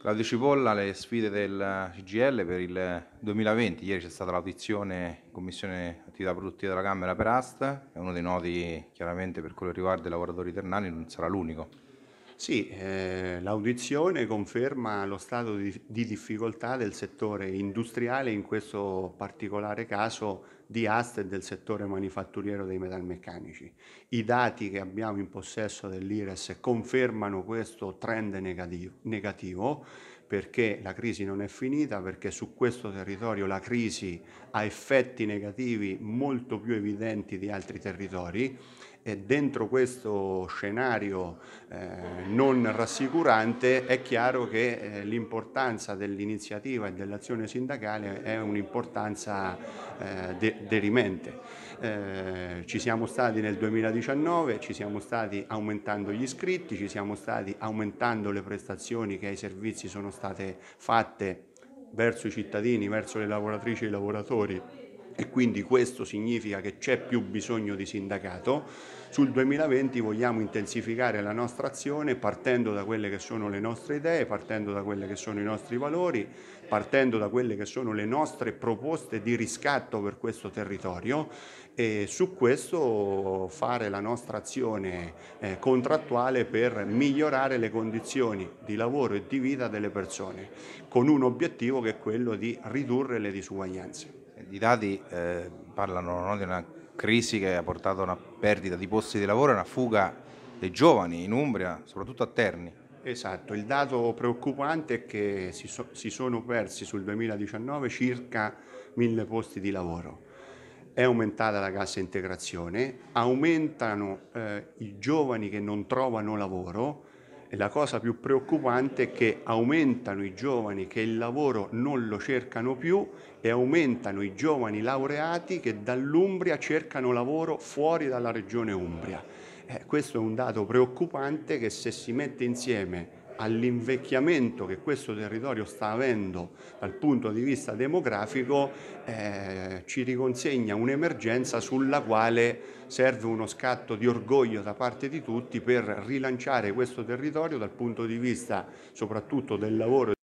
Claudio Cipolla, le sfide del CGL per il 2020. Ieri c'è stata l'audizione in Commissione Attività Produttiva della Camera per AST, è uno dei nodi chiaramente per quello che riguarda i lavoratori ternani, non sarà l'unico. Sì, eh, l'audizione conferma lo stato di, di, difficoltà del settore industriale, in questo particolare caso di AST e del settore manifatturiero dei metalmeccanici. I dati che abbiamo in possesso dell'IRES confermano questo trend negativo, negativo perché la crisi non è finita, perché su questo territorio la crisi ha effetti negativi molto più evidenti di altri territori e dentro questo scenario eh, non rassicurante è chiaro che eh, l'importanza dell'iniziativa e dell'azione sindacale è un'importanza eh, de- derimente. Eh, ci siamo stati nel 2019, ci siamo stati aumentando gli iscritti, ci siamo stati aumentando le prestazioni che ai servizi sono state fatte verso i cittadini, verso le lavoratrici e i lavoratori e quindi questo significa che c'è più bisogno di sindacato. Sul 2020 vogliamo intensificare la nostra azione partendo da quelle che sono le nostre idee, partendo da quelli che sono i nostri valori, partendo da quelle che sono le nostre proposte di riscatto per questo territorio e su questo fare la nostra azione eh, contrattuale per migliorare le condizioni di lavoro e di vita delle persone, con un obiettivo che è quello di ridurre le disuguaglianze. I dati eh, parlano no, di una crisi che ha portato a una perdita di posti di lavoro e una fuga dei giovani in Umbria, soprattutto a Terni. Esatto, il dato preoccupante è che si, so, si sono persi sul 2019 circa mille posti di lavoro. È aumentata la cassa integrazione, aumentano eh, i giovani che non trovano lavoro, e la cosa più preoccupante è che aumentano i giovani che il lavoro non lo cercano più e aumentano i giovani laureati che dall'Umbria cercano lavoro fuori dalla regione Umbria. Eh, questo è un dato preoccupante che se si mette insieme all'invecchiamento che questo territorio sta avendo dal punto di vista demografico eh, ci riconsegna un'emergenza sulla quale serve uno scatto di orgoglio da parte di tutti per rilanciare questo territorio dal punto di vista soprattutto del lavoro